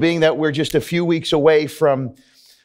being that we're just a few weeks away from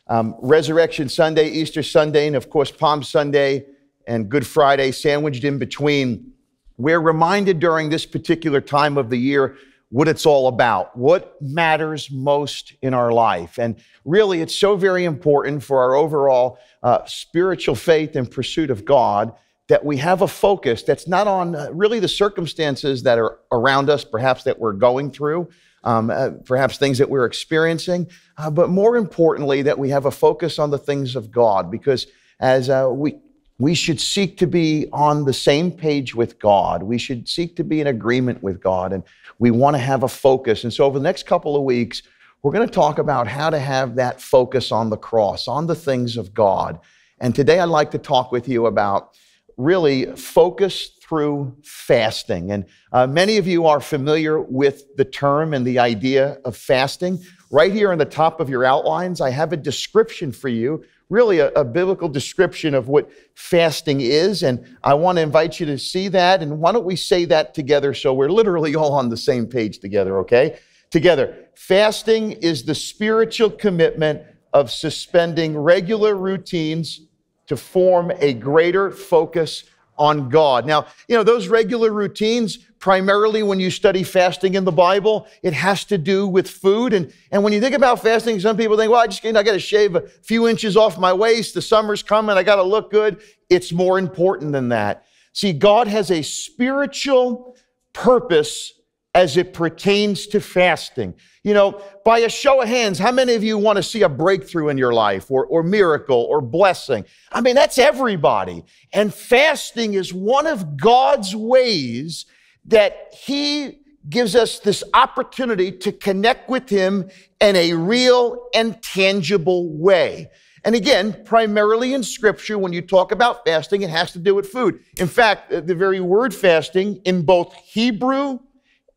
um, Resurrection Sunday, Easter Sunday, and of course Palm Sunday and Good Friday sandwiched in between, we're reminded during this particular time of the year what it's all about, what matters most in our life. And really, it's so very important for our overall uh, spiritual faith and pursuit of God that we have a focus that's not on uh, really the circumstances that are around us, perhaps that we're going through um, uh, perhaps things that we're experiencing, uh, but more importantly, that we have a focus on the things of God, because as uh, we we should seek to be on the same page with God. We should seek to be in agreement with God, and we want to have a focus. And so, over the next couple of weeks, we're going to talk about how to have that focus on the cross, on the things of God. And today, I'd like to talk with you about really focused through fasting. And uh, many of you are familiar with the term and the idea of fasting. Right here on the top of your outlines, I have a description for you, really a, a biblical description of what fasting is. And I want to invite you to see that. And why don't we say that together so we're literally all on the same page together, okay? Together. Fasting is the spiritual commitment of suspending regular routines to form a greater focus on God. Now, you know, those regular routines, primarily when you study fasting in the Bible, it has to do with food. And, and when you think about fasting, some people think, well, I just, you know, I got to shave a few inches off my waist. The summer's coming. I got to look good. It's more important than that. See, God has a spiritual purpose as it pertains to fasting. You know, by a show of hands, how many of you want to see a breakthrough in your life or, or miracle or blessing? I mean, that's everybody. And fasting is one of God's ways that He gives us this opportunity to connect with Him in a real and tangible way. And again, primarily in scripture, when you talk about fasting, it has to do with food. In fact, the very word fasting in both Hebrew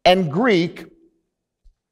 and Greek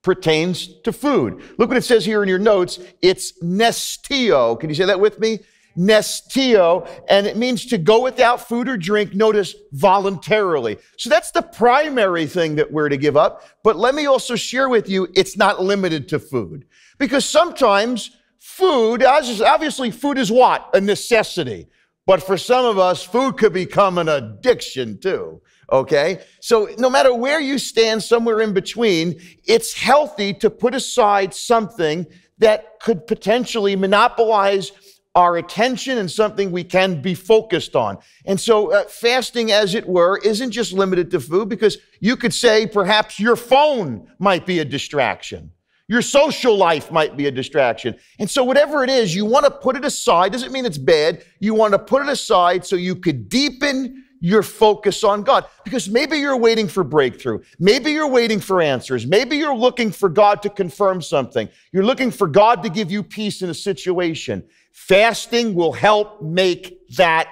pertains to food. Look what it says here in your notes. It's nestio. Can you say that with me? Nestio, and it means to go without food or drink, notice voluntarily. So that's the primary thing that we're to give up. But let me also share with you, it's not limited to food. Because sometimes food, obviously, food is what? A necessity. But for some of us, food could become an addiction too. Okay. So no matter where you stand, somewhere in between, it's healthy to put aside something that could potentially monopolize our attention and something we can be focused on. And so, uh, fasting, as it were, isn't just limited to food because you could say perhaps your phone might be a distraction. Your social life might be a distraction. And so, whatever it is, you want to put it aside. Doesn't mean it's bad. You want to put it aside so you could deepen your focus on God. Because maybe you're waiting for breakthrough. Maybe you're waiting for answers. Maybe you're looking for God to confirm something. You're looking for God to give you peace in a situation. Fasting will help make that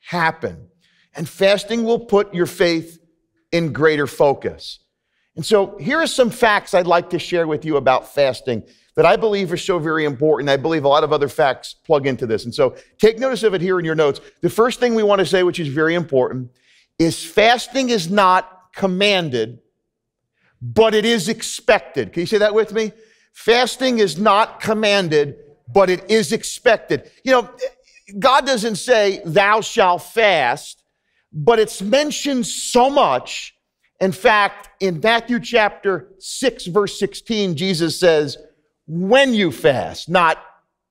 happen. And fasting will put your faith in greater focus. And so here are some facts I'd like to share with you about fasting that I believe are so very important. I believe a lot of other facts plug into this. And so take notice of it here in your notes. The first thing we want to say, which is very important, is fasting is not commanded, but it is expected. Can you say that with me? Fasting is not commanded, but it is expected. You know, God doesn't say, thou shalt fast, but it's mentioned so much. In fact, in Matthew chapter 6, verse 16, Jesus says, when you fast, not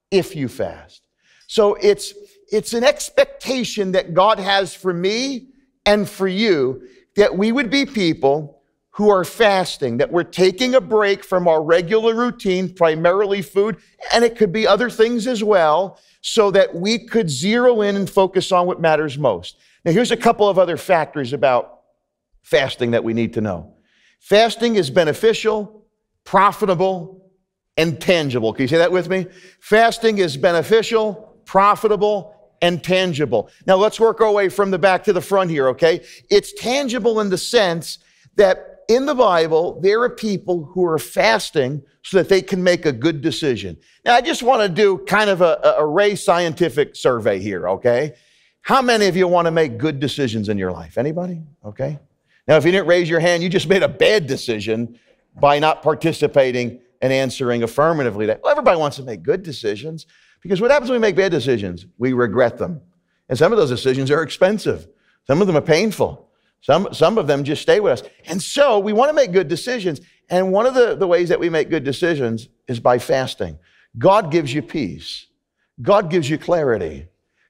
if you fast. So it's, it's an expectation that God has for me and for you that we would be people who are fasting, that we're taking a break from our regular routine, primarily food, and it could be other things as well, so that we could zero in and focus on what matters most. Now, here's a couple of other factors about fasting that we need to know. Fasting is beneficial, profitable, and tangible. Can you say that with me? Fasting is beneficial, profitable, and tangible. Now let's work our way from the back to the front here, okay? It's tangible in the sense that in the Bible, there are people who are fasting so that they can make a good decision. Now, I just want to do kind of a, a Ray scientific survey here, okay? How many of you want to make good decisions in your life? Anybody? Okay. Now, if you didn't raise your hand, you just made a bad decision by not participating and answering affirmatively that, well, everybody wants to make good decisions because what happens when we make bad decisions? We regret them. And some of those decisions are expensive, some of them are painful, some, some of them just stay with us. And so we want to make good decisions. And one of the, the ways that we make good decisions is by fasting. God gives you peace, God gives you clarity.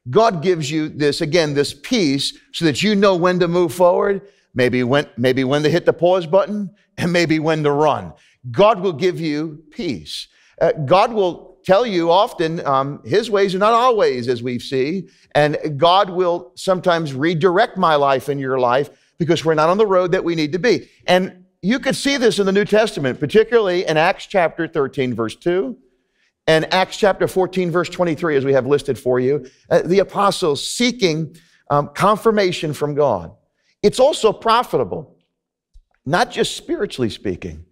God gives you this, again, this peace so that you know when to move forward, maybe when, maybe when to hit the pause button, and maybe when to run. God will give you peace. Uh, God will tell you often um, his ways are not always as we see, and God will sometimes redirect my life and your life because we're not on the road that we need to be. And you could see this in the New Testament, particularly in Acts chapter 13, verse 2, and Acts chapter 14, verse 23, as we have listed for you. Uh, the apostles seeking um, confirmation from God. It's also profitable, not just spiritually speaking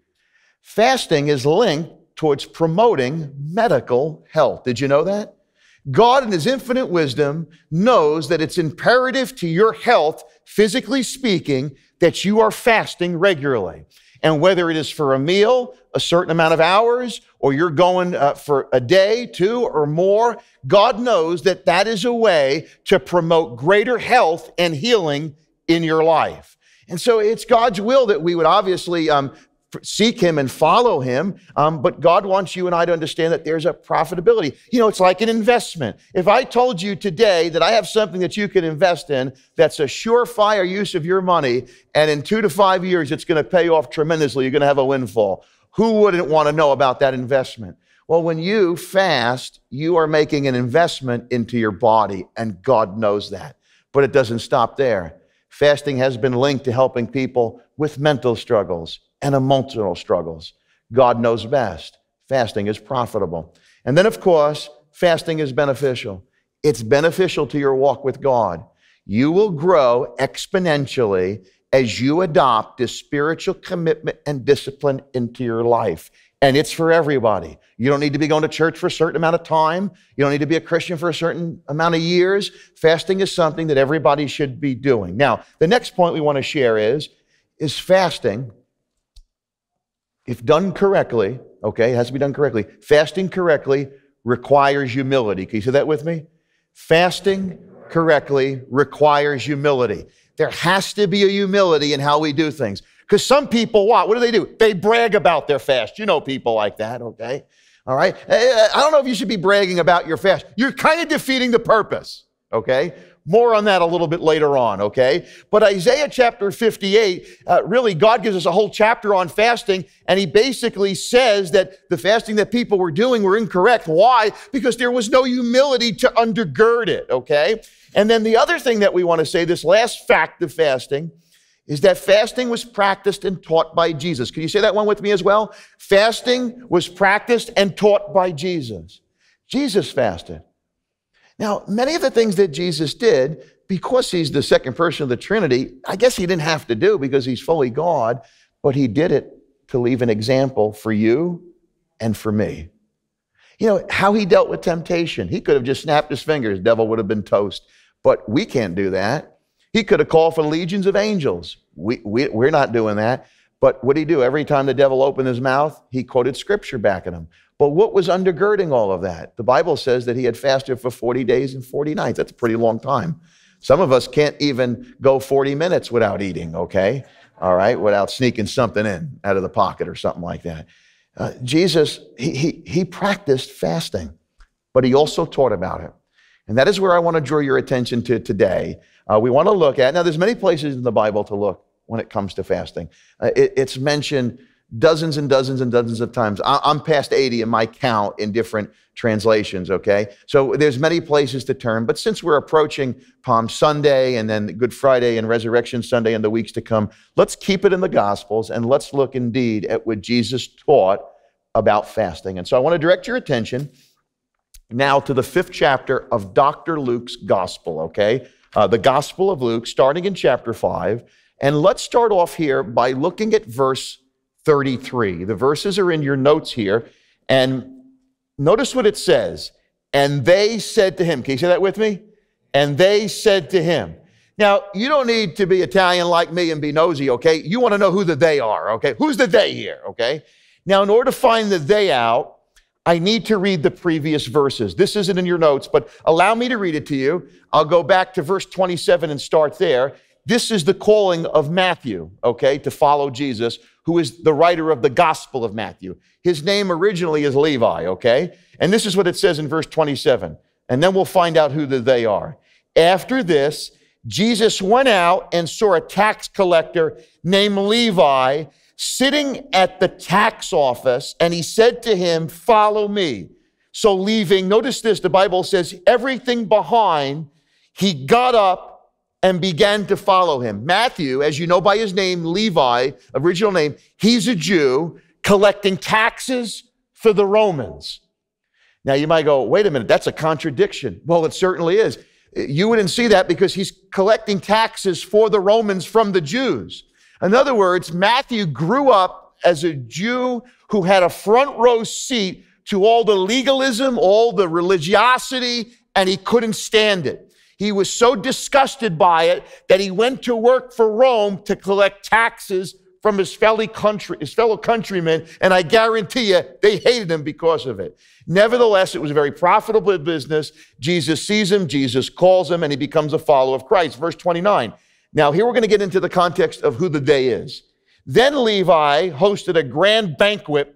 Fasting is linked towards promoting medical health. Did you know that? God, in His infinite wisdom, knows that it's imperative to your health, physically speaking, that you are fasting regularly. And whether it is for a meal, a certain amount of hours, or you're going uh, for a day, two, or more, God knows that that is a way to promote greater health and healing in your life. And so it's God's will that we would obviously um, seek him and follow him. Um, but God wants you and I to understand that there's a profitability. You know, it's like an investment. If I told you today that I have something that you can invest in that's a surefire use of your money, and in two to five years it's going to pay off tremendously, you're going to have a windfall. Who wouldn't want to know about that investment? Well, when you fast, you are making an investment into your body, and God knows that. But it doesn't stop there. Fasting has been linked to helping people with mental struggles, and emotional struggles. God knows best. Fasting is profitable. And then, of course, fasting is beneficial. It's beneficial to your walk with God. You will grow exponentially as you adopt this spiritual commitment and discipline into your life. And it's for everybody. You don't need to be going to church for a certain amount of time. You don't need to be a Christian for a certain amount of years. Fasting is something that everybody should be doing. Now, the next point we want to share is, is fasting if done correctly, okay, it has to be done correctly. Fasting correctly requires humility. Can you say that with me? Fasting correctly requires humility. There has to be a humility in how we do things. Because some people, what? What do they do? They brag about their fast. You know people like that, okay? All right? Eh, eh, I don't know if you should be bragging about your fast. You're kind of defeating the purpose, okay? More on that a little bit later on, okay? But Isaiah chapter 58, uh, really, God gives us a whole chapter on fasting, and he basically says that the fasting that people were doing were incorrect. Why? Because there was no humility to undergird it, okay? And then the other thing that we want to say, this last fact of fasting, is that fasting was practiced and taught by Jesus. Can you say that one with me as well? Fasting was practiced and taught by Jesus. Jesus fasted. Now, many of the things that Jesus did, because he's the second person of the Trinity, I guess he didn't have to do because he's fully God, but he did it to leave an example for you and for me. You know, how he dealt with temptation. He could have just snapped his fingers, devil would have been toast. But we can't do that. He could have called for legions of angels. We, we, we're not doing that. But what did he do? Every time the devil opened his mouth, he quoted scripture back at him. But what was undergirding all of that? The Bible says that he had fasted for 40 days and 40 nights. That's a pretty long time. Some of us can't even go 40 minutes without eating, okay? All right, without sneaking something in out of the pocket or something like that. Uh, Jesus, he, he, he practiced fasting, but he also taught about it. And that is where I want to draw your attention to today. Uh, we want to look at, now there's many places in the Bible to look when it comes to fasting. Uh, it, it's mentioned dozens and dozens and dozens of times. I'm past 80 in my count in different translations, okay? So there's many places to turn, but since we're approaching Palm Sunday and then Good Friday and Resurrection Sunday and the weeks to come, let's keep it in the Gospels and let's look indeed at what Jesus taught about fasting. And so I want to direct your attention now to the fifth chapter of Dr. Luke's Gospel, okay? Uh, the Gospel of Luke, starting in chapter 5. And let's start off here by looking at verse 33. The verses are in your notes here. And notice what it says. And they said to him, can you say that with me? And they said to him. Now, you don't need to be Italian like me and be nosy, okay? You want to know who the they are, okay? Who's the they here, okay? Now, in order to find the they out, I need to read the previous verses. This isn't in your notes, but allow me to read it to you. I'll go back to verse 27 and start there. This is the calling of Matthew, okay, to follow Jesus who is the writer of the Gospel of Matthew. His name originally is Levi, okay? And this is what it says in verse 27. And then we'll find out who the they are. After this, Jesus went out and saw a tax collector named Levi sitting at the tax office, and he said to him, Follow me. So leaving, notice this, the Bible says, everything behind, he got up and began to follow him. Matthew, as you know by his name, Levi, original name, he's a Jew collecting taxes for the Romans. Now you might go, wait a minute, that's a contradiction. Well, it certainly is. You wouldn't see that because he's collecting taxes for the Romans from the Jews. In other words, Matthew grew up as a Jew who had a front row seat to all the legalism, all the religiosity, and he couldn't stand it. He was so disgusted by it that he went to work for Rome to collect taxes from his fellow, country, his fellow countrymen, and I guarantee you they hated him because of it. Nevertheless, it was a very profitable business. Jesus sees him, Jesus calls him, and he becomes a follower of Christ. Verse 29. Now, here we're going to get into the context of who the day is. Then Levi hosted a grand banquet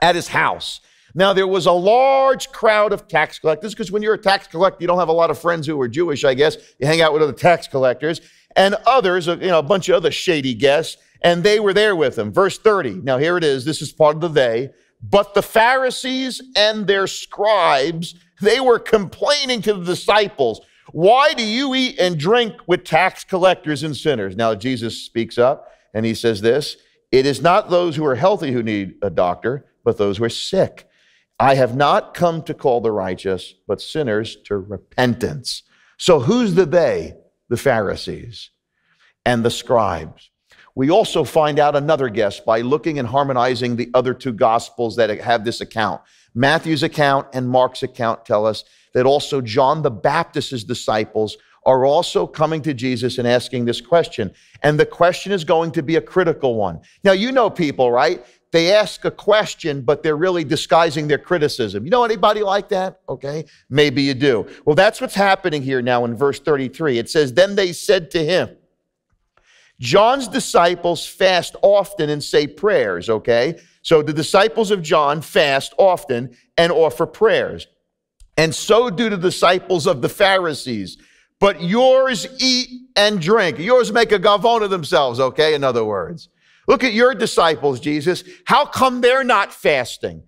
at his house now, there was a large crowd of tax collectors because when you're a tax collector, you don't have a lot of friends who are Jewish, I guess. You hang out with other tax collectors and others, you know, a bunch of other shady guests, and they were there with him. Verse 30. Now, here it is. This is part of the they. But the Pharisees and their scribes, they were complaining to the disciples, Why do you eat and drink with tax collectors and sinners? Now, Jesus speaks up and he says this It is not those who are healthy who need a doctor, but those who are sick. I have not come to call the righteous, but sinners to repentance. So who's the they? The Pharisees and the scribes. We also find out another guess by looking and harmonizing the other two gospels that have this account. Matthew's account and Mark's account tell us that also John the Baptist's disciples are also coming to Jesus and asking this question. And the question is going to be a critical one. Now, you know people, right? they ask a question, but they're really disguising their criticism. You know anybody like that? Okay, maybe you do. Well, that's what's happening here now in verse 33. It says, Then they said to him, John's disciples fast often and say prayers, okay? So the disciples of John fast often and offer prayers. And so do the disciples of the Pharisees. But yours eat and drink. Yours make a gavone of themselves, okay? In other words. Look at your disciples, Jesus. How come they're not fasting?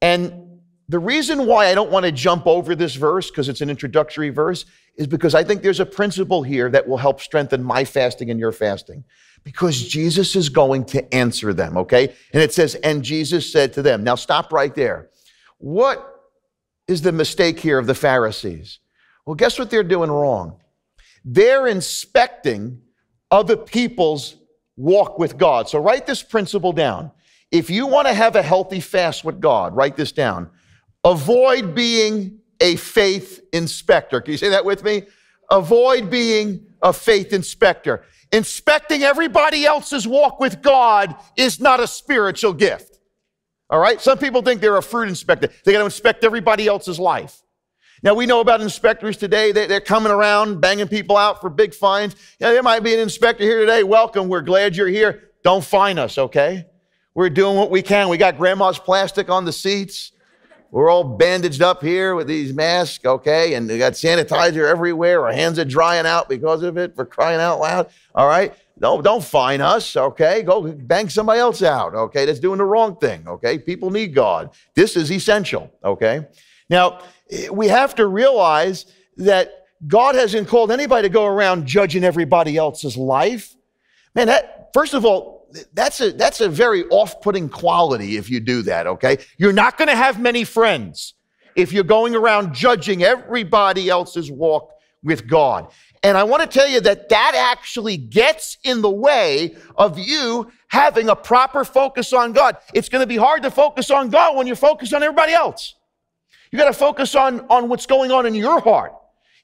And the reason why I don't want to jump over this verse, because it's an introductory verse, is because I think there's a principle here that will help strengthen my fasting and your fasting. Because Jesus is going to answer them, okay? And it says, and Jesus said to them. Now stop right there. What is the mistake here of the Pharisees? Well, guess what they're doing wrong? They're inspecting other people's walk with God. So write this principle down. If you want to have a healthy fast with God, write this down. Avoid being a faith inspector. Can you say that with me? Avoid being a faith inspector. Inspecting everybody else's walk with God is not a spiritual gift. All right? Some people think they're a fruit inspector. They got to inspect everybody else's life. Now, we know about inspectors today. They, are coming around banging people out for big fines. Yeah, there might be an inspector here today. Welcome. We're glad you're here. Don't fine us, okay? We're doing what we can. We got grandma's plastic on the seats. We're all bandaged up here with these masks, okay? And we got sanitizer everywhere. Our hands are drying out because of it. We're crying out loud, all right? Don't, don't fine us, okay? Go bang somebody else out, okay? That's doing the wrong thing, okay? People need God. This is essential, okay? Now, we have to realize that God hasn't called anybody to go around judging everybody else's life. Man, that, first of all, that's a, that's a very off putting quality if you do that, okay? You're not going to have many friends if you're going around judging everybody else's walk with God. And I want to tell you that that actually gets in the way of you having a proper focus on God. It's going to be hard to focus on God when you focus on everybody else. You got to focus on, on what's going on in your heart,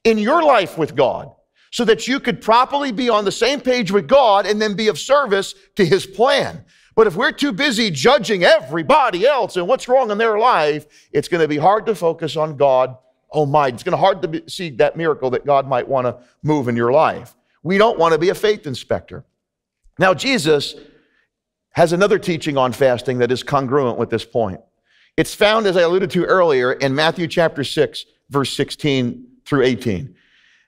in your life with God, so that you could properly be on the same page with God and then be of service to His plan. But if we're too busy judging everybody else and what's wrong in their life, it's going to be hard to focus on God Oh my, It's going to hard to be, see that miracle that God might want to move in your life. We don't want to be a faith inspector. Now, Jesus has another teaching on fasting that is congruent with this point. It's found, as I alluded to earlier, in Matthew chapter 6, verse 16 through 18.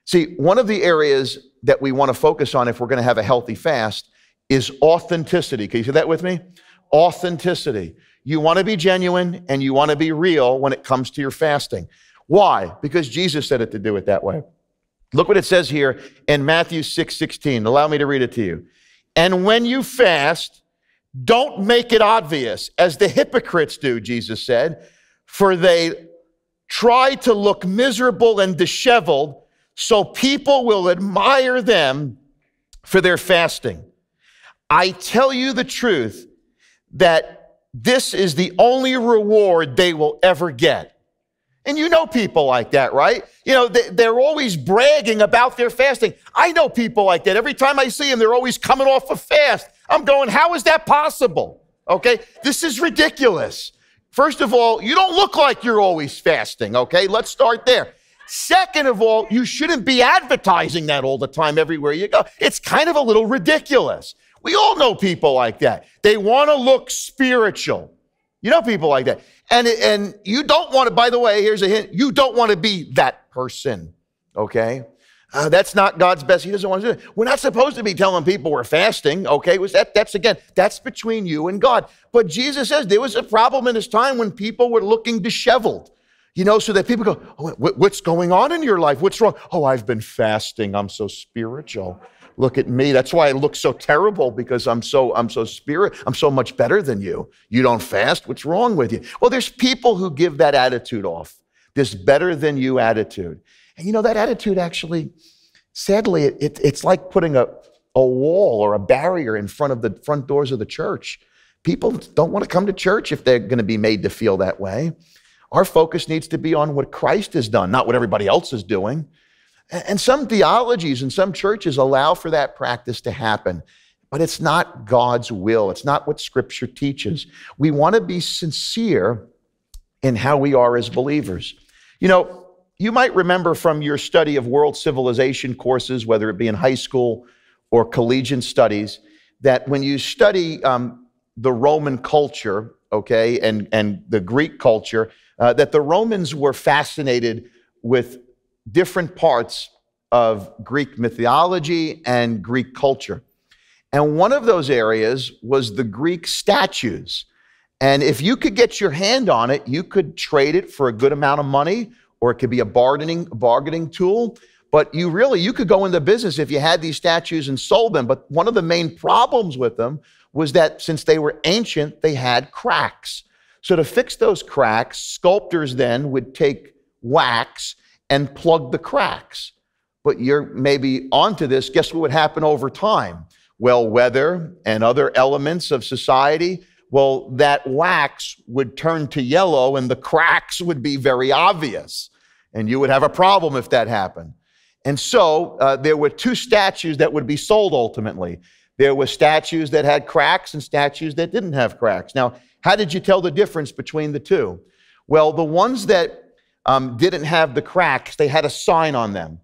See, one of the areas that we want to focus on if we're going to have a healthy fast is authenticity. Can you say that with me? Authenticity. You want to be genuine and you want to be real when it comes to your fasting. Why? Because Jesus said it to do it that way. Look what it says here in Matthew 6 16. Allow me to read it to you. And when you fast, don't make it obvious, as the hypocrites do, Jesus said, for they try to look miserable and disheveled so people will admire them for their fasting. I tell you the truth that this is the only reward they will ever get and you know people like that, right? You know, they're always bragging about their fasting. I know people like that. Every time I see them, they're always coming off a fast. I'm going, how is that possible? Okay? This is ridiculous. First of all, you don't look like you're always fasting, okay? Let's start there. Second of all, you shouldn't be advertising that all the time everywhere you go. It's kind of a little ridiculous. We all know people like that. They want to look spiritual. You know people like that. And, and you don't want to, by the way, here's a hint you don't want to be that person, okay? Uh, that's not God's best. He doesn't want to do it. We're not supposed to be telling people we're fasting, okay? Was that, that's again, that's between you and God. But Jesus says there was a problem in his time when people were looking disheveled, you know, so that people go, oh, what's going on in your life? What's wrong? Oh, I've been fasting. I'm so spiritual look at me. That's why I look so terrible because I'm so I'm so spirit. I'm so much better than you. You don't fast. What's wrong with you? Well, there's people who give that attitude off, this better than you attitude. And you know that attitude actually, sadly, it, it's like putting a a wall or a barrier in front of the front doors of the church. People don't want to come to church if they're going to be made to feel that way. Our focus needs to be on what Christ has done, not what everybody else is doing. And some theologies and some churches allow for that practice to happen, but it's not God's will. It's not what Scripture teaches. We want to be sincere in how we are as believers. You know, you might remember from your study of world civilization courses, whether it be in high school or collegiate studies, that when you study um, the Roman culture, okay, and, and the Greek culture, uh, that the Romans were fascinated with different parts of Greek mythology and Greek culture. And one of those areas was the Greek statues. And if you could get your hand on it, you could trade it for a good amount of money, or it could be a bargaining, bargaining tool. But you really, you could go into business if you had these statues and sold them. But one of the main problems with them was that since they were ancient, they had cracks. So to fix those cracks, sculptors then would take wax and plug the cracks. But you're maybe onto this. Guess what would happen over time? Well, weather and other elements of society, well, that wax would turn to yellow and the cracks would be very obvious. And you would have a problem if that happened. And so uh, there were two statues that would be sold ultimately. There were statues that had cracks and statues that didn't have cracks. Now, how did you tell the difference between the two? Well, the ones that um, didn't have the cracks, they had a sign on them.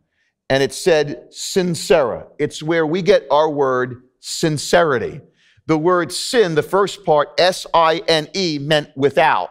And it said sincera. It's where we get our word sincerity. The word sin, the first part, S I N E, meant without.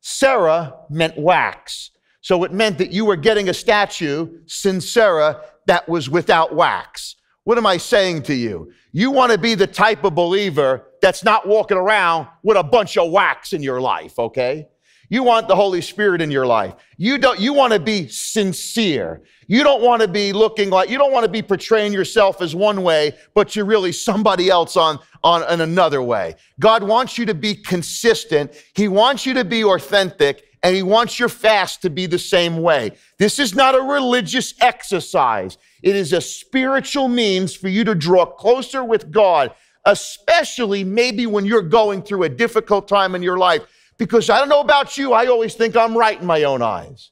Sarah meant wax. So it meant that you were getting a statue, sincera, that was without wax. What am I saying to you? You want to be the type of believer that's not walking around with a bunch of wax in your life, okay? You want the Holy Spirit in your life. You don't, you want to be sincere. You don't want to be looking like, you don't want to be portraying yourself as one way, but you're really somebody else on, on, another way. God wants you to be consistent. He wants you to be authentic and he wants your fast to be the same way. This is not a religious exercise. It is a spiritual means for you to draw closer with God, especially maybe when you're going through a difficult time in your life because I don't know about you, I always think I'm right in my own eyes.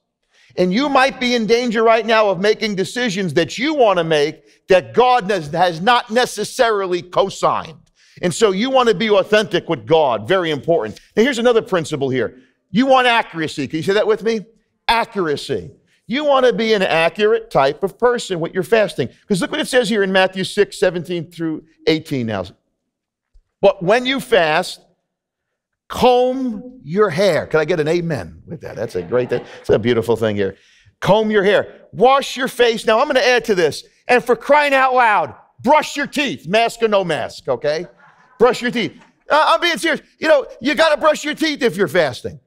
And you might be in danger right now of making decisions that you want to make that God has not necessarily co signed. And so you want to be authentic with God. Very important. Now, here's another principle here you want accuracy. Can you say that with me? Accuracy. You want to be an accurate type of person with your fasting. Because look what it says here in Matthew 6, 17 through 18 now. But when you fast, comb your hair. Can I get an amen with that? That's a great, that's a beautiful thing here. Comb your hair, wash your face. Now I'm going to add to this, and for crying out loud, brush your teeth, mask or no mask, okay? Brush your teeth. Uh, I'm being serious. You know, you got to brush your teeth if you're fasting.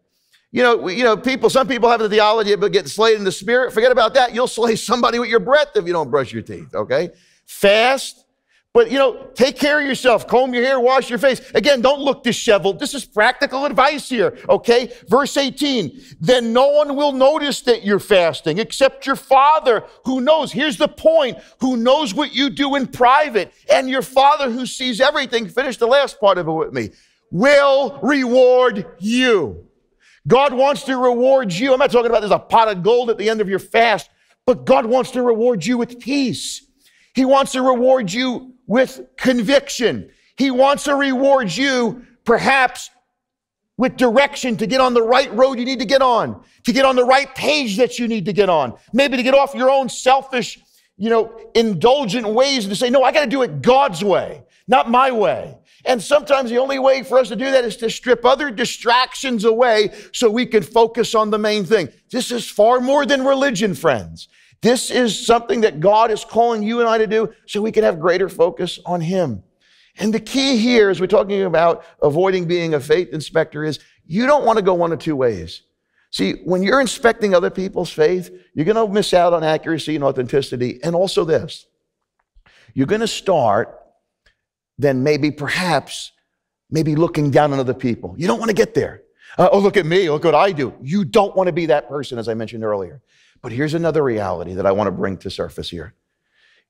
You know, you know, people, some people have the theology about getting slayed in the spirit. Forget about that. You'll slay somebody with your breath if you don't brush your teeth, okay? Fast but, you know, take care of yourself. Comb your hair, wash your face. Again, don't look disheveled. This is practical advice here, okay? Verse 18 Then no one will notice that you're fasting except your Father who knows. Here's the point who knows what you do in private, and your Father who sees everything. Finish the last part of it with me. Will reward you. God wants to reward you. I'm not talking about there's a pot of gold at the end of your fast, but God wants to reward you with peace he wants to reward you with conviction. He wants to reward you perhaps with direction to get on the right road you need to get on, to get on the right page that you need to get on, maybe to get off your own selfish, you know, indulgent ways and to say, no, I got to do it God's way, not my way. And sometimes the only way for us to do that is to strip other distractions away so we can focus on the main thing. This is far more than religion, friends. This is something that God is calling you and I to do so we can have greater focus on Him. And the key here, as we're talking about avoiding being a faith inspector, is you don't want to go one of two ways. See, when you're inspecting other people's faith, you're going to miss out on accuracy and authenticity. And also this you're going to start, then maybe, perhaps, maybe looking down on other people. You don't want to get there. Uh, oh, look at me. Look what I do. You don't want to be that person, as I mentioned earlier. But here's another reality that I want to bring to surface here.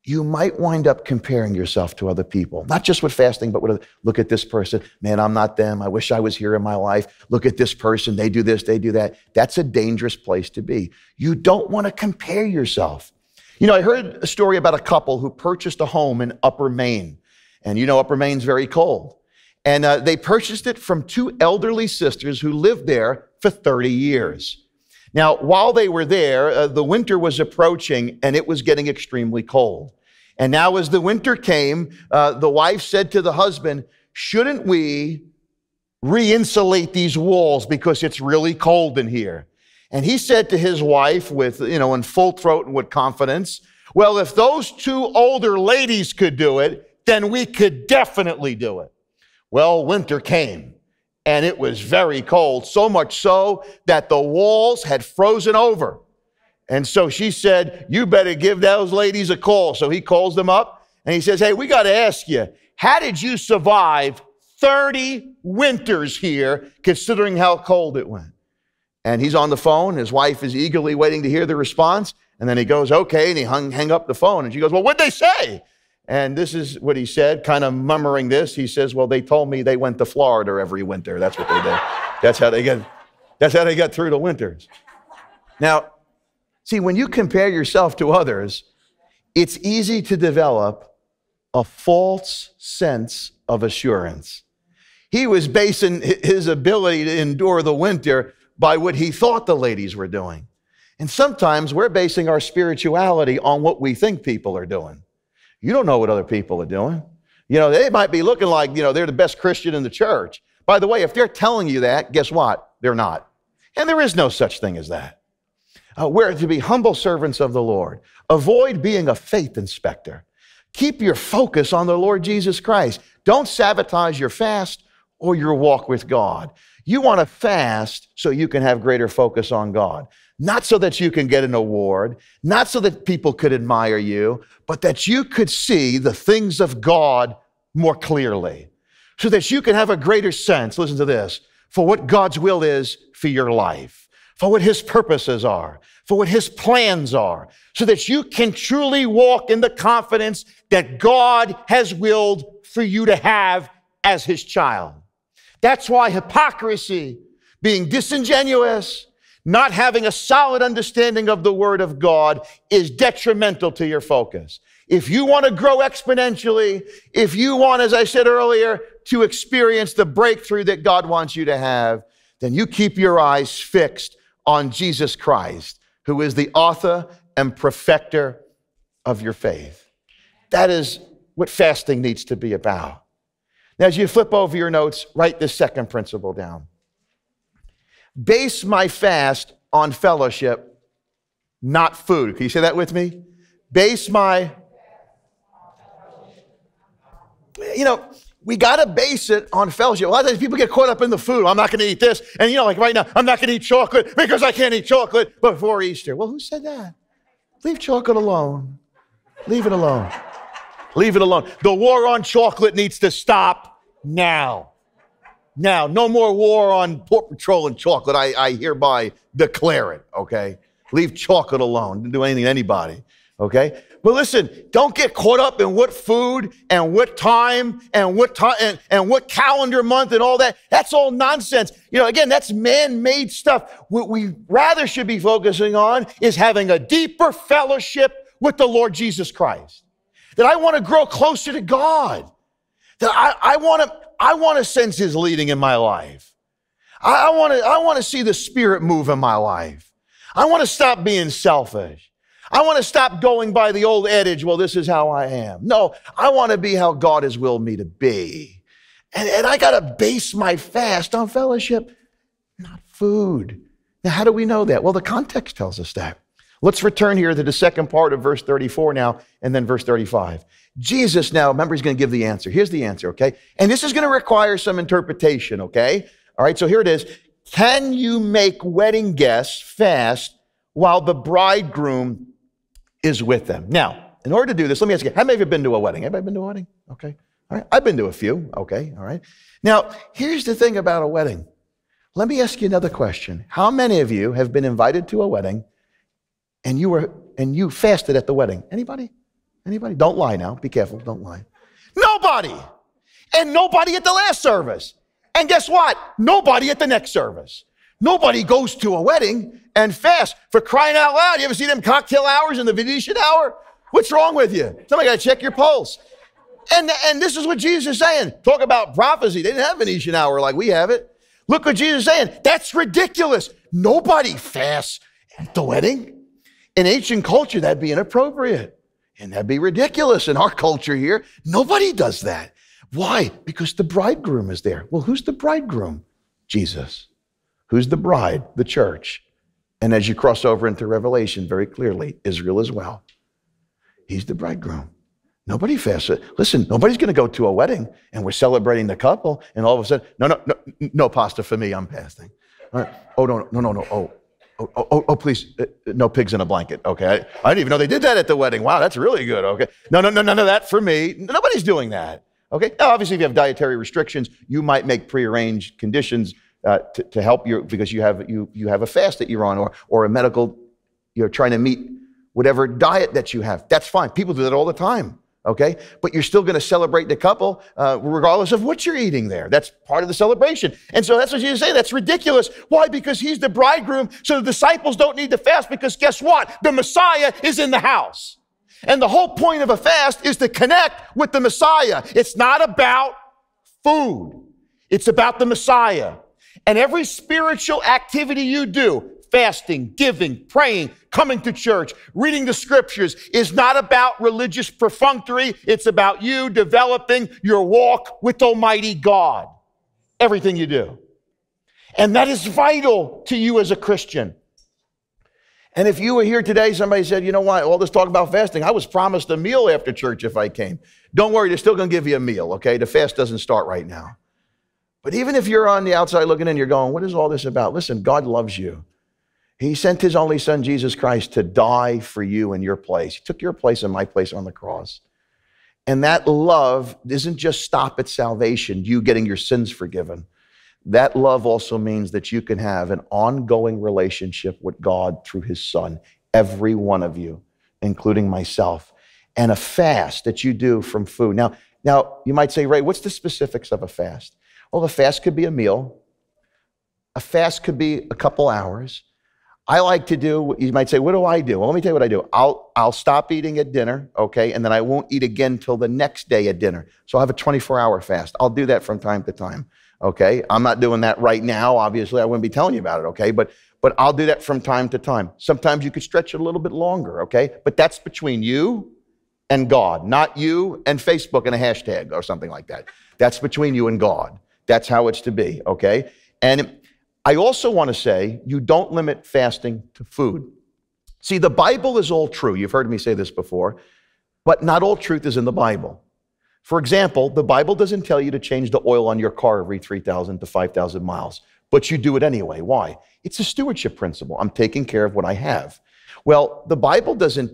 You might wind up comparing yourself to other people, not just with fasting, but with look at this person. Man, I'm not them. I wish I was here in my life. Look at this person. They do this, they do that. That's a dangerous place to be. You don't want to compare yourself. You know, I heard a story about a couple who purchased a home in Upper Maine. And you know, Upper Maine's very cold. And uh, they purchased it from two elderly sisters who lived there for 30 years. Now, while they were there, uh, the winter was approaching and it was getting extremely cold. And now, as the winter came, uh, the wife said to the husband, Shouldn't we re-insulate these walls because it's really cold in here? And he said to his wife, with, you know, in full throat and with confidence, Well, if those two older ladies could do it, then we could definitely do it. Well, winter came and it was very cold, so much so that the walls had frozen over. And so she said, You better give those ladies a call. So he calls them up and he says, Hey, we got to ask you, how did you survive 30 winters here, considering how cold it went? And he's on the phone. His wife is eagerly waiting to hear the response. And then he goes, Okay. And he hung, hang up the phone. And she goes, Well, what'd they say? And this is what he said, kind of mummering this. He says, Well, they told me they went to Florida every winter. That's what they did. That's how they got, that's how they got through the winters. Now, see, when you compare yourself to others, it's easy to develop a false sense of assurance. He was basing his ability to endure the winter by what he thought the ladies were doing. And sometimes we're basing our spirituality on what we think people are doing. You don't know what other people are doing. You know, they might be looking like, you know, they're the best Christian in the church. By the way, if they're telling you that, guess what? They're not. And there is no such thing as that. Uh, we're to be humble servants of the Lord. Avoid being a faith inspector. Keep your focus on the Lord Jesus Christ. Don't sabotage your fast or your walk with God. You want to fast so you can have greater focus on God not so that you can get an award, not so that people could admire you, but that you could see the things of God more clearly, so that you can have a greater sense, listen to this, for what God's will is for your life, for what His purposes are, for what His plans are, so that you can truly walk in the confidence that God has willed for you to have as His child. That's why hypocrisy, being disingenuous, not having a solid understanding of the Word of God is detrimental to your focus. If you want to grow exponentially, if you want, as I said earlier, to experience the breakthrough that God wants you to have, then you keep your eyes fixed on Jesus Christ, who is the author and perfecter of your faith. That is what fasting needs to be about. Now, as you flip over your notes, write this second principle down base my fast on fellowship, not food. Can you say that with me? Base my. You know, we got to base it on fellowship. A lot of times people get caught up in the food. I'm not going to eat this. And, you know, like right now, I'm not going to eat chocolate because I can't eat chocolate before Easter. Well, who said that? Leave chocolate alone. Leave it alone. Leave it alone. The war on chocolate needs to stop now. Now, no more war on Port Patrol and chocolate. I, I hereby declare it, okay? Leave chocolate alone. Didn't do anything to anybody, okay? But listen, don't get caught up in what food and what time and what time and, and what calendar month and all that. That's all nonsense. You know, again, that's man-made stuff. What we rather should be focusing on is having a deeper fellowship with the Lord Jesus Christ. That I want to grow closer to God. That I, I want to I want to sense his leading in my life. I, want to, I want to see the spirit move in my life. I want to stop being selfish. I want to stop going by the old adage, well, this is how I am. No, I want to be how God has willed me to be. And, and I got to base my fast on fellowship, not food. Now, how do we know that? Well, the context tells us that. Let's return here to the second part of verse 34 now, and then verse 35. Jesus now, remember, he's going to give the answer. Here's the answer, okay? And this is going to require some interpretation, okay? All right, so here it is. Can you make wedding guests fast while the bridegroom is with them? Now, in order to do this, let me ask you, how many of you been to a wedding? Anybody been to a wedding? Okay. All right. I've been to a few. Okay. All right. Now, here's the thing about a wedding. Let me ask you another question. How many of you have been invited to a wedding and you were and you fasted at the wedding? Anybody? Anybody? Don't lie now. Be careful. Don't lie. Nobody. And nobody at the last service. And guess what? Nobody at the next service. Nobody goes to a wedding and fast for crying out loud. You ever see them cocktail hours in the Venetian hour? What's wrong with you? Somebody got to check your pulse. And, and this is what Jesus is saying. Talk about prophecy. They didn't have Venetian hour like we have it. Look what Jesus is saying. That's ridiculous. Nobody fasts at the wedding. In ancient culture, that'd be inappropriate. And that'd be ridiculous in our culture here. Nobody does that. Why? Because the bridegroom is there. Well, who's the bridegroom? Jesus. Who's the bride? The church. And as you cross over into Revelation, very clearly, Israel as well. He's the bridegroom. Nobody fasts it. Listen, nobody's going to go to a wedding and we're celebrating the couple, and all of a sudden, no, no, no, no pasta for me. I'm fasting. Oh no, no, no, no. Oh, Oh, oh, oh, oh, please, uh, uh, no pigs in a blanket. Okay. I, I didn't even know they did that at the wedding. Wow, that's really good. Okay. No, no, no, none of that for me. Nobody's doing that. Okay. Now, obviously, if you have dietary restrictions, you might make prearranged conditions uh, to, to, help you because you have, you, you have a fast that you're on or, or a medical, you're trying to meet whatever diet that you have. That's fine. People do that all the time okay? But you're still going to celebrate the couple uh, regardless of what you're eating there. That's part of the celebration. And so that's what Jesus saying. That's ridiculous. Why? Because he's the bridegroom, so the disciples don't need to fast because guess what? The Messiah is in the house. And the whole point of a fast is to connect with the Messiah. It's not about food. It's about the Messiah. And every spiritual activity you do, fasting, giving, praying, coming to church, reading the scriptures is not about religious perfunctory. It's about you developing your walk with Almighty God. Everything you do. And that is vital to you as a Christian. And if you were here today, somebody said, you know what, all this talk about fasting, I was promised a meal after church if I came. Don't worry, they're still going to give you a meal, okay? The fast doesn't start right now. But even if you're on the outside looking in, you're going, what is all this about? Listen, God loves you. He sent his only son, Jesus Christ, to die for you in your place. He took your place and my place on the cross. And that love doesn't just stop at salvation, you getting your sins forgiven. That love also means that you can have an ongoing relationship with God through his son, every one of you, including myself, and a fast that you do from food. Now, now you might say, Ray, what's the specifics of a fast? Well, a fast could be a meal. A fast could be a couple hours. I like to do, you might say, what do I do? Well, let me tell you what I do. I'll, I'll stop eating at dinner, okay, and then I won't eat again till the next day at dinner. So I'll have a 24 hour fast. I'll do that from time to time, okay? I'm not doing that right now, obviously. I wouldn't be telling you about it, okay? But, but I'll do that from time to time. Sometimes you could stretch it a little bit longer, okay? But that's between you and God, not you and Facebook and a hashtag or something like that. That's between you and God. That's how it's to be, okay? And I also want to say you don't limit fasting to food. See, the Bible is all true. You've heard me say this before, but not all truth is in the Bible. For example, the Bible doesn't tell you to change the oil on your car every 3,000 to 5,000 miles, but you do it anyway. Why? It's a stewardship principle. I'm taking care of what I have. Well, the Bible doesn't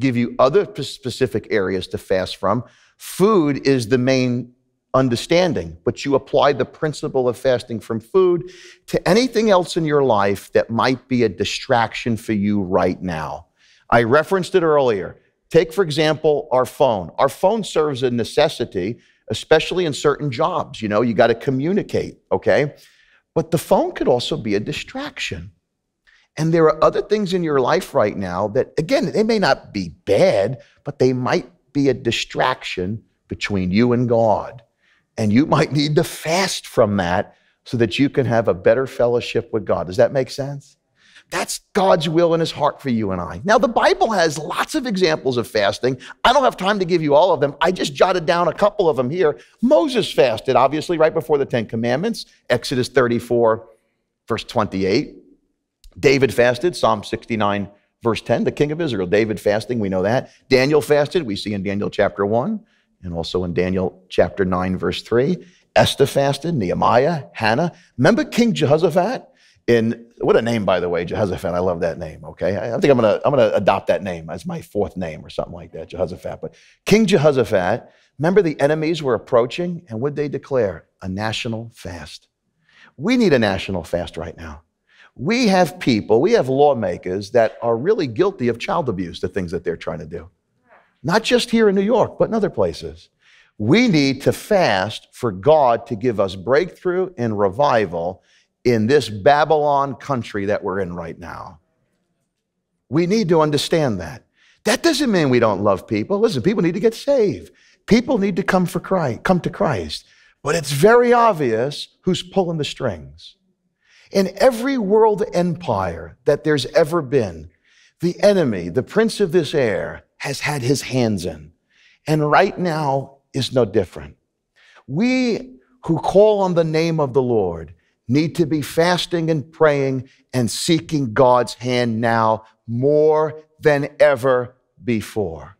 give you other specific areas to fast from. Food is the main understanding, but you apply the principle of fasting from food to anything else in your life that might be a distraction for you right now. I referenced it earlier. Take, for example, our phone. Our phone serves a necessity, especially in certain jobs. You know, you got to communicate, okay? But the phone could also be a distraction. And there are other things in your life right now that, again, they may not be bad, but they might be a distraction between you and God. And you might need to fast from that so that you can have a better fellowship with God. Does that make sense? That's God's will and his heart for you and I. Now, the Bible has lots of examples of fasting. I don't have time to give you all of them. I just jotted down a couple of them here. Moses fasted, obviously, right before the Ten Commandments, Exodus 34, verse 28. David fasted, Psalm 69, verse 10, the king of Israel. David fasting, we know that. Daniel fasted, we see in Daniel chapter 1. And also in Daniel chapter 9, verse 3, Esther fasted, Nehemiah, Hannah. Remember King Jehoshaphat? In what a name, by the way, Jehoshaphat. I love that name. Okay, I think I'm gonna I'm gonna adopt that name as my fourth name or something like that, Jehoshaphat. But King Jehoshaphat, remember the enemies were approaching, and would they declare a national fast? We need a national fast right now. We have people, we have lawmakers that are really guilty of child abuse, the things that they're trying to do not just here in New York, but in other places. We need to fast for God to give us breakthrough and revival in this Babylon country that we're in right now. We need to understand that. That doesn't mean we don't love people. Listen, people need to get saved. People need to come for Christ, come to Christ. But it's very obvious who's pulling the strings. In every world empire that there's ever been, the enemy, the prince of this air, has had his hands in. And right now is no different. We who call on the name of the Lord need to be fasting and praying and seeking God's hand now more than ever before.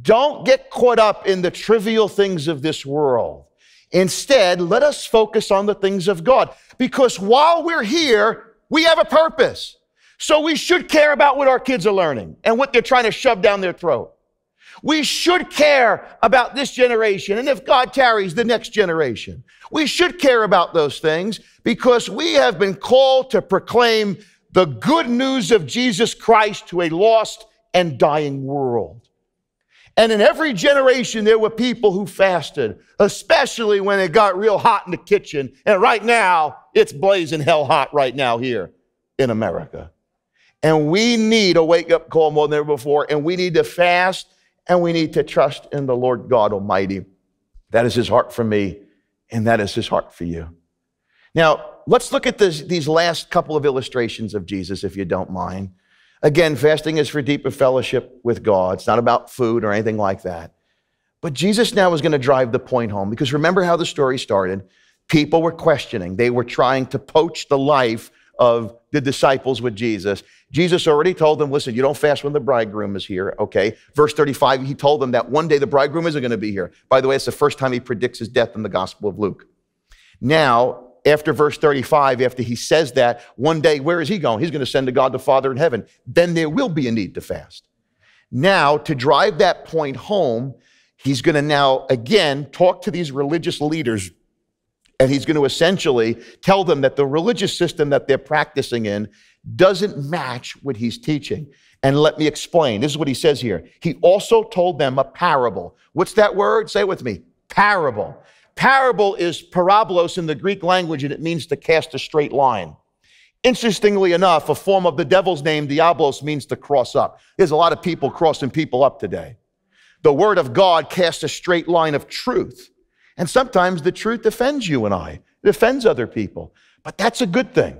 Don't get caught up in the trivial things of this world. Instead, let us focus on the things of God because while we're here, we have a purpose. So we should care about what our kids are learning and what they're trying to shove down their throat. We should care about this generation and if God tarries, the next generation. We should care about those things because we have been called to proclaim the good news of Jesus Christ to a lost and dying world. And in every generation, there were people who fasted, especially when it got real hot in the kitchen. And right now, it's blazing hell hot right now here in America. And we need a wake up call more than ever before. And we need to fast and we need to trust in the Lord God Almighty. That is his heart for me, and that is his heart for you. Now, let's look at this, these last couple of illustrations of Jesus, if you don't mind. Again, fasting is for deeper fellowship with God, it's not about food or anything like that. But Jesus now is going to drive the point home because remember how the story started. People were questioning, they were trying to poach the life of the disciples with Jesus. Jesus already told them, listen, you don't fast when the bridegroom is here, okay? Verse 35, he told them that one day the bridegroom isn't going to be here. By the way, it's the first time he predicts his death in the Gospel of Luke. Now, after verse 35, after he says that, one day, where is he going? He's going to send to God the Father in heaven. Then there will be a need to fast. Now, to drive that point home, he's going to now again talk to these religious leaders and he's going to essentially tell them that the religious system that they're practicing in doesn't match what he's teaching. And let me explain. This is what he says here. He also told them a parable. What's that word? Say with me parable. Parable is parabolos in the Greek language, and it means to cast a straight line. Interestingly enough, a form of the devil's name, Diablos, means to cross up. There's a lot of people crossing people up today. The word of God casts a straight line of truth. And sometimes the truth offends you and I, it offends other people. But that's a good thing.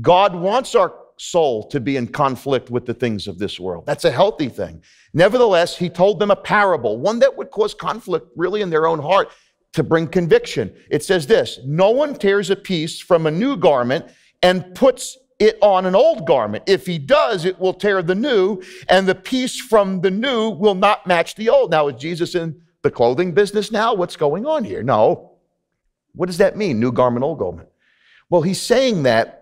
God wants our soul to be in conflict with the things of this world. That's a healthy thing. Nevertheless, he told them a parable, one that would cause conflict really in their own heart to bring conviction. It says this No one tears a piece from a new garment and puts it on an old garment. If he does, it will tear the new, and the piece from the new will not match the old. Now, is Jesus in the clothing business now? What's going on here? No. What does that mean, new garment, old garment? Well, he's saying that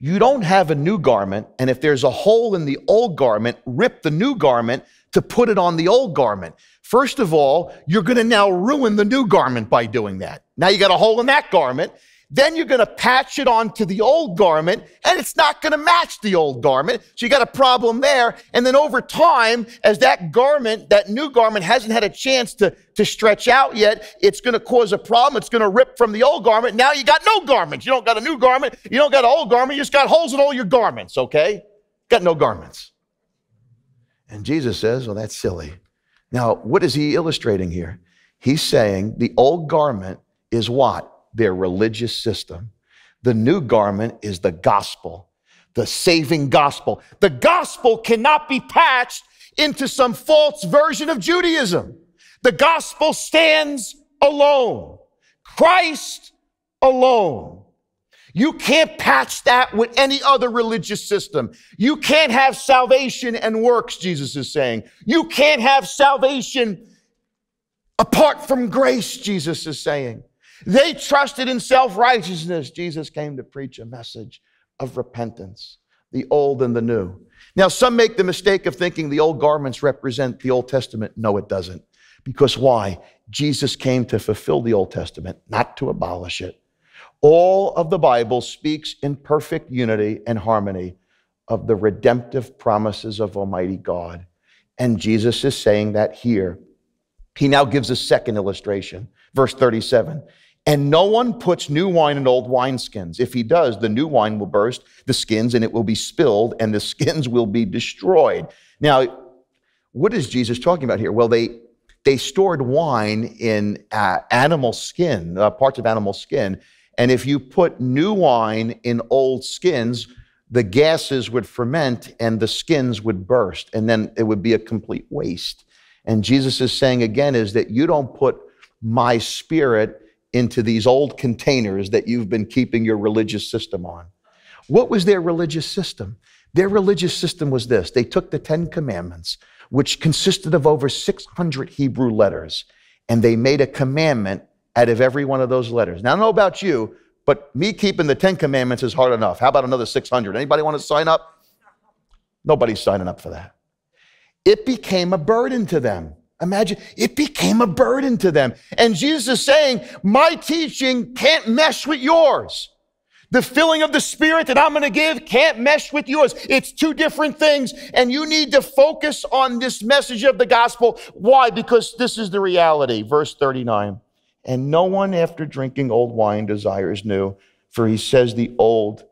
you don't have a new garment, and if there's a hole in the old garment, rip the new garment to put it on the old garment. First of all, you're going to now ruin the new garment by doing that. Now you got a hole in that garment, then you're going to patch it onto the old garment and it's not going to match the old garment. So you got a problem there. And then over time, as that garment, that new garment hasn't had a chance to, to stretch out yet, it's going to cause a problem. It's going to rip from the old garment. Now you got no garments. You don't got a new garment. You don't got an old garment. You just got holes in all your garments. Okay. Got no garments. And Jesus says, well, that's silly. Now, what is he illustrating here? He's saying the old garment is what? their religious system. The new garment is the gospel, the saving gospel. The gospel cannot be patched into some false version of Judaism. The gospel stands alone. Christ alone. You can't patch that with any other religious system. You can't have salvation and works, Jesus is saying. You can't have salvation apart from grace, Jesus is saying. They trusted in self righteousness. Jesus came to preach a message of repentance, the old and the new. Now, some make the mistake of thinking the old garments represent the Old Testament. No, it doesn't. Because why? Jesus came to fulfill the Old Testament, not to abolish it. All of the Bible speaks in perfect unity and harmony of the redemptive promises of Almighty God. And Jesus is saying that here. He now gives a second illustration, verse 37. And no one puts new wine in old wineskins. If he does, the new wine will burst the skins and it will be spilled and the skins will be destroyed. Now, what is Jesus talking about here? Well, they they stored wine in uh, animal skin, uh, parts of animal skin, and if you put new wine in old skins, the gases would ferment and the skins would burst, and then it would be a complete waste. And Jesus is saying again is that you don't put my spirit into these old containers that you've been keeping your religious system on. What was their religious system? Their religious system was this they took the Ten Commandments, which consisted of over 600 Hebrew letters, and they made a commandment out of every one of those letters. Now, I don't know about you, but me keeping the Ten Commandments is hard enough. How about another 600? Anybody want to sign up? Nobody's signing up for that. It became a burden to them. Imagine it became a burden to them. And Jesus is saying, My teaching can't mesh with yours. The filling of the Spirit that I'm going to give can't mesh with yours. It's two different things. And you need to focus on this message of the gospel. Why? Because this is the reality. Verse 39. And no one after drinking old wine desires new, for he says the old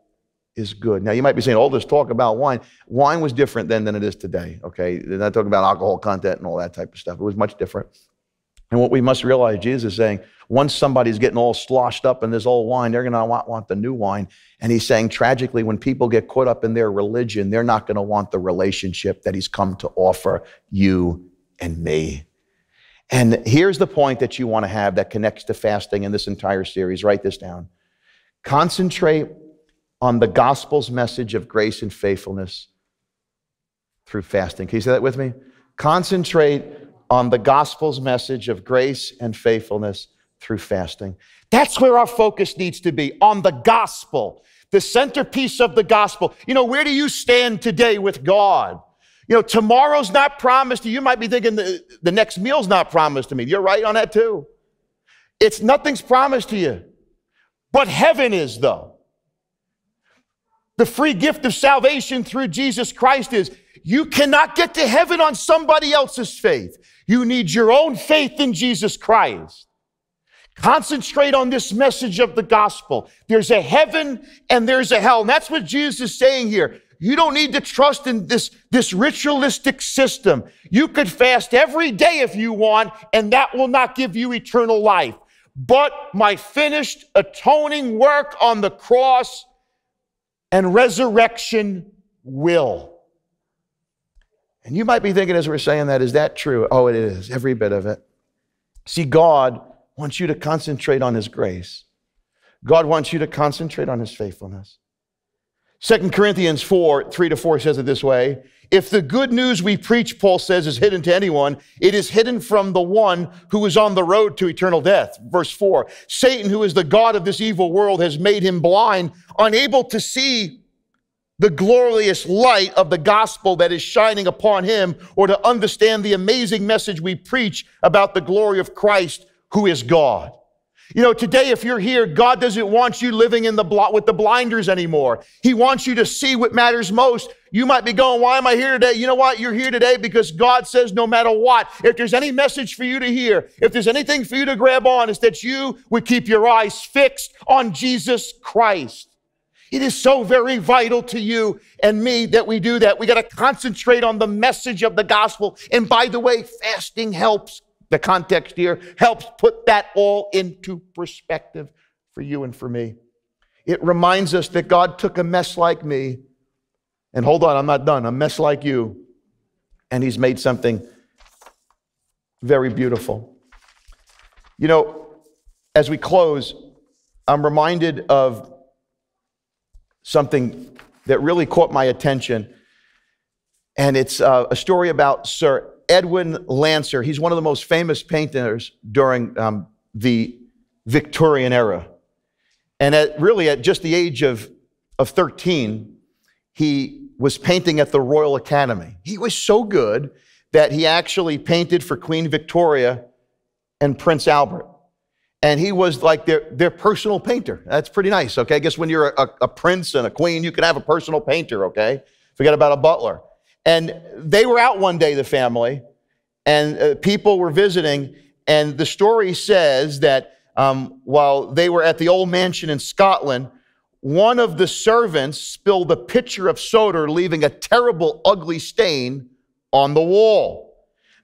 is good. Now, you might be saying all this talk about wine. Wine was different then than it is today, okay? They're not talking about alcohol content and all that type of stuff. It was much different. And what we must realize, Jesus is saying, once somebody's getting all sloshed up in this old wine, they're going to want, want the new wine. And he's saying, tragically, when people get caught up in their religion, they're not going to want the relationship that he's come to offer you and me. And here's the point that you want to have that connects to fasting in this entire series. Write this down. Concentrate on the gospel's message of grace and faithfulness through fasting. Can you say that with me? Concentrate on the gospel's message of grace and faithfulness through fasting. That's where our focus needs to be on the gospel, the centerpiece of the gospel. You know, where do you stand today with God? You know, tomorrow's not promised to you. You might be thinking the, the next meal's not promised to me. You're right on that too. It's nothing's promised to you, but heaven is though the free gift of salvation through Jesus Christ is you cannot get to heaven on somebody else's faith. You need your own faith in Jesus Christ. Concentrate on this message of the gospel. There's a heaven and there's a hell. And that's what Jesus is saying here. You don't need to trust in this, this ritualistic system. You could fast every day if you want, and that will not give you eternal life. But my finished atoning work on the cross and resurrection will. And you might be thinking as we're saying that, is that true? Oh, it is, every bit of it. See, God wants you to concentrate on His grace, God wants you to concentrate on His faithfulness. 2 Corinthians 4 3 to 4 says it this way if the good news we preach, Paul says, is hidden to anyone, it is hidden from the one who is on the road to eternal death. Verse four, Satan, who is the God of this evil world, has made him blind, unable to see the glorious light of the gospel that is shining upon him or to understand the amazing message we preach about the glory of Christ, who is God. You know, today, if you're here, God doesn't want you living in the blo- with the blinders anymore. He wants you to see what matters most. You might be going, Why am I here today? You know what? You're here today because God says, No matter what, if there's any message for you to hear, if there's anything for you to grab on, is that you would keep your eyes fixed on Jesus Christ. It is so very vital to you and me that we do that. We got to concentrate on the message of the gospel. And by the way, fasting helps the context here helps put that all into perspective for you and for me. It reminds us that God took a mess like me, and hold on, I'm not done, a mess like you, and He's made something very beautiful. You know, as we close, I'm reminded of something that really caught my attention, and it's uh, a story about Sir Edwin Lancer. He's one of the most famous painters during um, the Victorian era. And at, really, at just the age of, of 13, he was painting at the Royal Academy. He was so good that he actually painted for Queen Victoria and Prince Albert. And he was like their, their personal painter. That's pretty nice, okay? I guess when you're a, a prince and a queen, you can have a personal painter, okay? Forget about a butler. And they were out one day, the family, and uh, people were visiting. And the story says that um, while they were at the old mansion in Scotland, one of the servants spilled a pitcher of soda, leaving a terrible, ugly stain on the wall.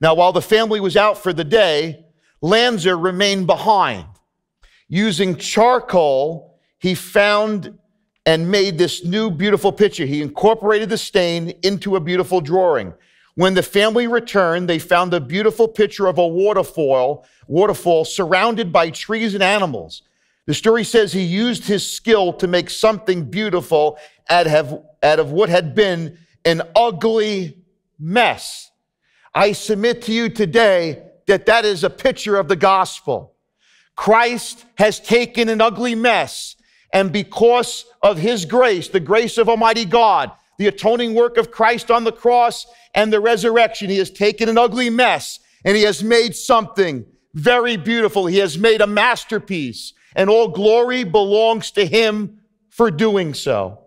Now, while the family was out for the day, Lanzer remained behind. Using charcoal, he found and made this new beautiful picture. He incorporated the stain into a beautiful drawing. When the family returned, they found a beautiful picture of a waterfall, waterfall surrounded by trees and animals. The story says he used his skill to make something beautiful out of, out of what had been an ugly mess. I submit to you today that that is a picture of the gospel. Christ has taken an ugly mess and because of his grace, the grace of Almighty God, the atoning work of Christ on the cross and the resurrection, he has taken an ugly mess and he has made something very beautiful. He has made a masterpiece and all glory belongs to him for doing so.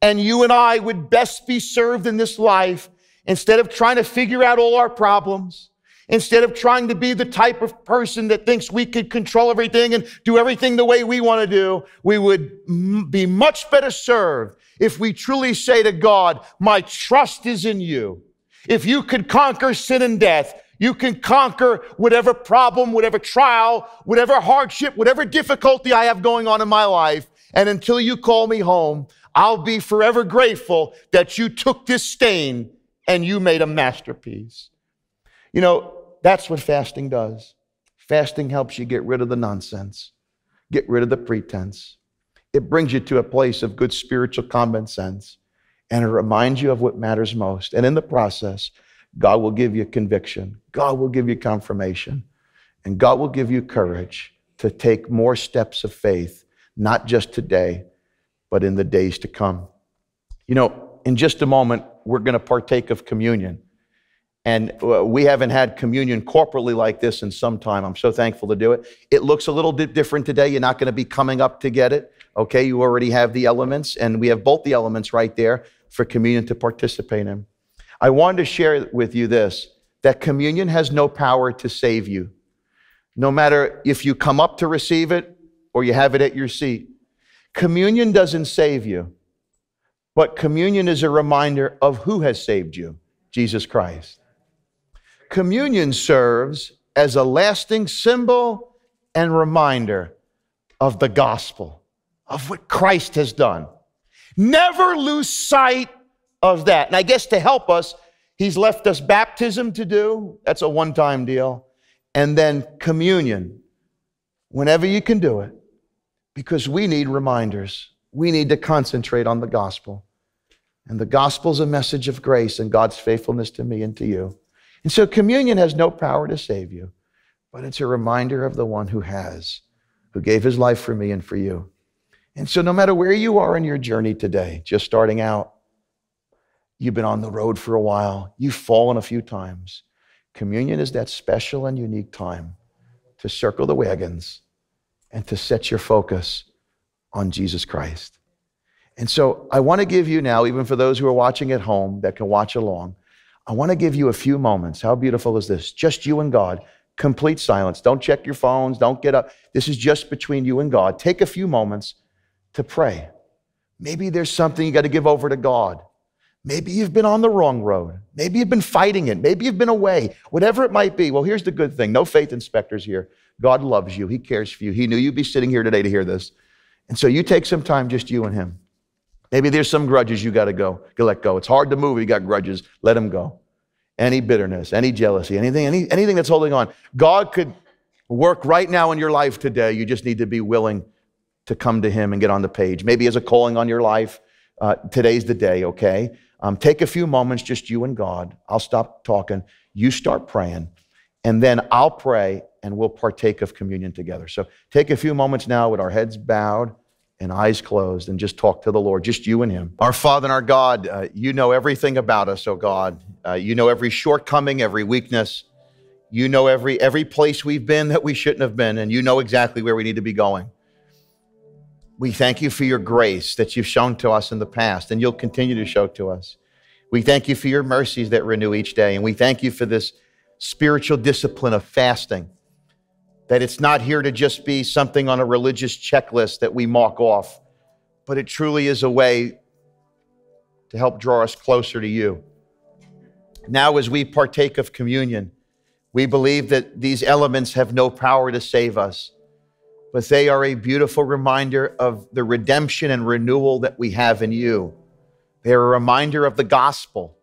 And you and I would best be served in this life instead of trying to figure out all our problems Instead of trying to be the type of person that thinks we could control everything and do everything the way we want to do, we would m- be much better served if we truly say to God, My trust is in you. If you could conquer sin and death, you can conquer whatever problem, whatever trial, whatever hardship, whatever difficulty I have going on in my life. And until you call me home, I'll be forever grateful that you took this stain and you made a masterpiece. You know, that's what fasting does. Fasting helps you get rid of the nonsense, get rid of the pretense. It brings you to a place of good spiritual common sense, and it reminds you of what matters most. And in the process, God will give you conviction, God will give you confirmation, and God will give you courage to take more steps of faith, not just today, but in the days to come. You know, in just a moment, we're going to partake of communion. And uh, we haven't had communion corporately like this in some time. I'm so thankful to do it. It looks a little bit different today. You're not going to be coming up to get it. Okay, you already have the elements, and we have both the elements right there for communion to participate in. I wanted to share with you this that communion has no power to save you. No matter if you come up to receive it or you have it at your seat, communion doesn't save you. But communion is a reminder of who has saved you Jesus Christ communion serves as a lasting symbol and reminder of the gospel, of what Christ has done. Never lose sight of that. And I guess to help us, he's left us baptism to do. That's a one time deal. And then communion, whenever you can do it, because we need reminders. We need to concentrate on the gospel. And the gospel is a message of grace and God's faithfulness to me and to you. And so communion has no power to save you, but it's a reminder of the one who has, who gave his life for me and for you. And so, no matter where you are in your journey today, just starting out, you've been on the road for a while, you've fallen a few times. Communion is that special and unique time to circle the wagons and to set your focus on Jesus Christ. And so, I want to give you now, even for those who are watching at home that can watch along, I want to give you a few moments. How beautiful is this? Just you and God, complete silence. Don't check your phones, don't get up. This is just between you and God. Take a few moments to pray. Maybe there's something you got to give over to God. Maybe you've been on the wrong road. Maybe you've been fighting it. Maybe you've been away. Whatever it might be. Well, here's the good thing no faith inspectors here. God loves you. He cares for you. He knew you'd be sitting here today to hear this. And so you take some time, just you and Him. Maybe there's some grudges you got to go, you let go. It's hard to move you got grudges. Let them go. Any bitterness, any jealousy, anything, any, anything that's holding on. God could work right now in your life today. You just need to be willing to come to Him and get on the page. Maybe as a calling on your life. Uh, today's the day, okay? Um, take a few moments, just you and God. I'll stop talking. You start praying, and then I'll pray and we'll partake of communion together. So take a few moments now with our heads bowed and eyes closed and just talk to the Lord, just you and Him. Our Father and our God, uh, you know everything about us, oh God. Uh, you know every shortcoming, every weakness. You know every every place we've been that we shouldn't have been, and you know exactly where we need to be going. We thank you for your grace that you've shown to us in the past, and you'll continue to show to us. We thank you for your mercies that renew each day, and we thank you for this spiritual discipline of fasting that it's not here to just be something on a religious checklist that we mark off, but it truly is a way to help draw us closer to you. Now, as we partake of communion, we believe that these elements have no power to save us, but they are a beautiful reminder of the redemption and renewal that we have in you. They're a reminder of the gospel.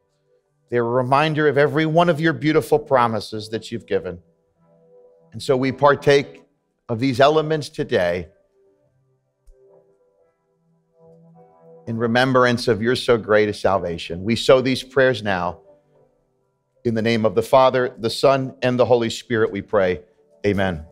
They're a reminder of every one of your beautiful promises that you've given. And so we partake of these elements today in remembrance of your so great a salvation. We sow these prayers now. In the name of the Father, the Son, and the Holy Spirit, we pray. Amen.